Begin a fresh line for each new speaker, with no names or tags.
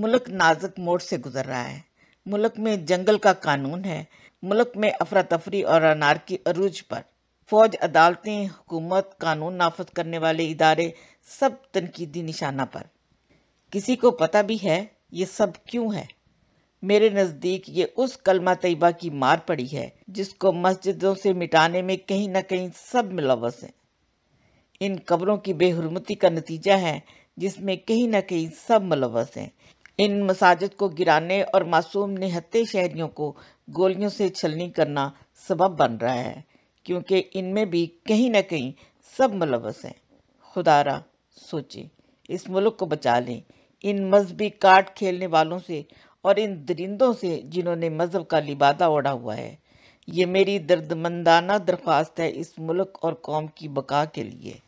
मुल्क नाजुक मोड़ से गुजर रहा है मुल्क में जंगल का कानून है मुल्क में अफरा तफरी और अनारकी अरूज पर फौज अदालतें हुकूमत कानून नाफज करने वाले इदारे सब तनकीदी निशाना पर किसी को पता भी है ये सब क्यों है मेरे नज़दीक ये उस कलमा तयबा की मार पड़ी है जिसको मस्जिदों से मिटाने में कहीं ना कहीं सब मिलवस हैं इन कब्रों की बेहरमती का नतीजा है जिसमें कहीं ना कहीं सब मुलवस हैं इन मसाजिद को गिराने और मासूम निहत्ते शहरियों को गोलियों से छलनी करना सबब बन रहा है क्योंकि इनमें भी कहीं ना कहीं सब मुलवस हैं खुदारा सोचे इस मुल्क को बचा लें इन मजहबी काट खेलने वालों से और इन दरिंदों से जिन्होंने मज़हब का लिबादा ओढ़ा हुआ है ये मेरी दर्दमंदाना दरख्वास्त है इस मुल्क और कौम की बका के लिए